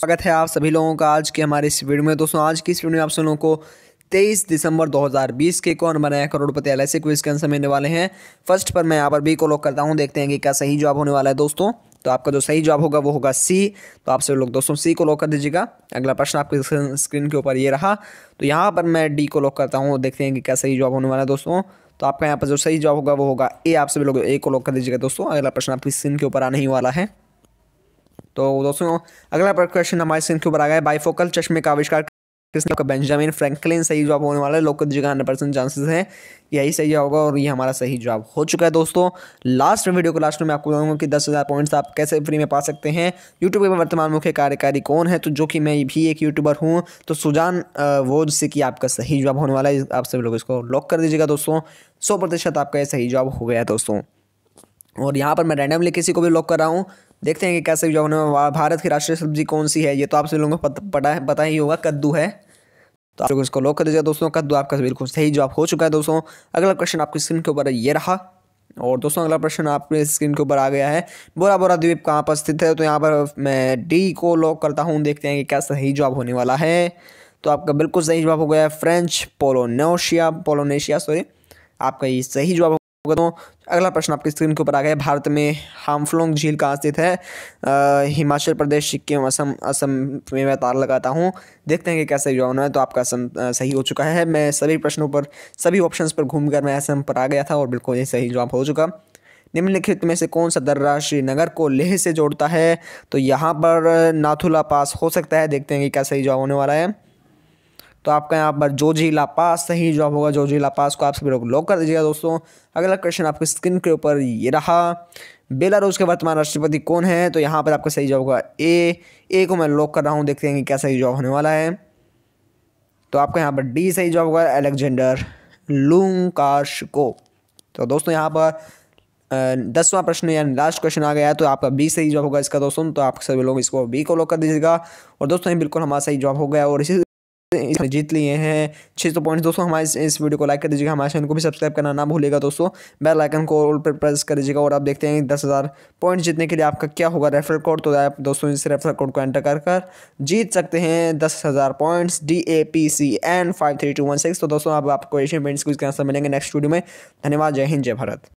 स्वागत है आप सभी लोगों का आज के हमारे इस वीडियो में दोस्तों आज की इस वीडियो में आप सब लोगों को 23 दिसंबर 2020 के कौन बनाया करोड़पति एल आई क्विज के आंसर मिलने वाले हैं फर्स्ट पर मैं यहाँ पर बी को लॉक करता हूँ देखते हैं कि क्या सही जवाब होने वाला है दोस्तों तो आपका जो सही जवाब होगा वो होगा सी तो आप सभी लोग दोस्तों सी को लॉक कर दीजिएगा अगला प्रश्न आपके स्क्रीन के ऊपर ये रहा तो यहाँ पर मैं डी को लॉक करता हूँ देखते हैं कि क्या सही जवाब होने वाला है दोस्तों तो आपका यहाँ पर जो सही जवाब होगा वो होगा ए आप सभी लोग ए को लॉक कर दीजिएगा दोस्तों अगला प्रश्न आपकी स्क्रीन के ऊपर आने ही वाला है तो दोस्तों अगला क्वेश्चन हमारे स्क्रीन के ऊपर आ गया है बाईफोकल चश्मे का आविष्कार किसने का बेंजामिन फ्रैंकलिन सही जवाब होने वाला है लोग दीजिएगा हंड्रेड परसेंट चांसेस है यही सही होगा और ये हमारा सही जवाब हो चुका है दोस्तों लास्ट वीडियो को लास्ट में आपको बताऊंगा कि दस हज़ार पॉइंट्स आप कैसे फ्री में पा सकते हैं यूट्यूब में वर्तमान मुख्य कार्यकारी कौन है तो जो कि मैं भी एक यूट्यूबर हूँ तो सुजान वो जिससे कि आपका सही जवाब होने वाला है आप सभी लोग इसको लॉक कर दीजिएगा दोस्तों सौ प्रतिशत आपका ये सही जवाब हो गया दोस्तों और यहाँ पर मैं रैंडमली किसी को भी लॉक कर रहा हूँ देखते हैं कि कैसे जो है भारत की राष्ट्रीय सब्जी कौन सी है ये तो आप सभी लोगों को पता है पता ही होगा कद्दू है तो आप लोग इसको लॉक कर दीजिए दोस्तों कद्दू आपका बिल्कुल सही जवाब हो चुका है दोस्तों अगला क्वेश्चन आपकी स्क्रीन के ऊपर ये रहा और दोस्तों अगला प्रश्न आपके स्क्रीन के ऊपर आ गया है बोरा बोरा द्वीप कहाँ पर स्थित है तो यहाँ पर मैं डी को लॉक करता हूँ देखते हैं कि क्या सही जवाब होने वाला है तो आपका बिल्कुल सही जवाब हो गया है फ्रेंच पोलोनोशिया पोलोनेशिया सॉरी आपका ये सही जवाब तो अगला प्रश्न आपकी स्क्रीन के ऊपर आ गया भारत में हामफलोंग झील कहाँ स्थित है आ, हिमाचल प्रदेश सिक्किम असम असम में मैं तार लगाता हूँ देखते हैं कि कैसे जो होना है तो आपका असम सही हो चुका है मैं सभी प्रश्नों पर सभी ऑप्शंस पर घूमकर मैं असम पर आ गया था और बिल्कुल ये सही जवाब हो चुका निम्नलिखित में से कौन सा दर्रा श्रीनगर को लेह से जोड़ता है तो यहाँ पर नाथुला पास हो सकता है देखते हैं कि क्या सही जवाब होने वाला है तो आपका यहाँ पर जोजी लापास सही जॉब होगा जोजी लापास को आप सभी लोग लॉक कर दीजिएगा दोस्तों अगला क्वेश्चन आपके स्क्रीन के ऊपर ये रहा बेलारूस के वर्तमान राष्ट्रपति कौन है तो यहाँ पर आपका सही जॉब होगा ए ए को मैं लॉक कर रहा हूँ देखते हैं कि क्या सही जॉब होने वाला है तो आपका यहाँ पर डी सही जॉब होगा अलेक्जेंडर को तो दोस्तों यहाँ पर दसवां प्रश्न यानी लास्ट क्वेश्चन आ गया है तो आपका बी सही जॉब होगा इसका दोस्तों तो आप सभी लोग इसको बी को लॉक कर दीजिएगा और दोस्तों ये बिल्कुल हमारा सही जॉब हो गया और इसी इसमें जीत लिए हैं छः सौ पॉइंट दोस्तों हमारे इस वीडियो को लाइक कर दीजिएगा हमारे चैनल को भी सब्सक्राइब करना ना भूलेगा दोस्तों बेल आइकन को ऑल पर प्रेस कर दीजिएगा और आप देखते हैं दस हज़ार पॉइंट जीतने के लिए आपका क्या होगा रेफर कोड तो आप दोस्तों इस रेफर कोड को एंटर कर कर जीत सकते हैं दस हज़ार points D A P C N five three two one six तो दोस्तों आपको एशियन पेंट्स को इसके आंसर मिलेंगे नेक्स्ट वीडियो में धन्यवाद जय हिंद जय भारत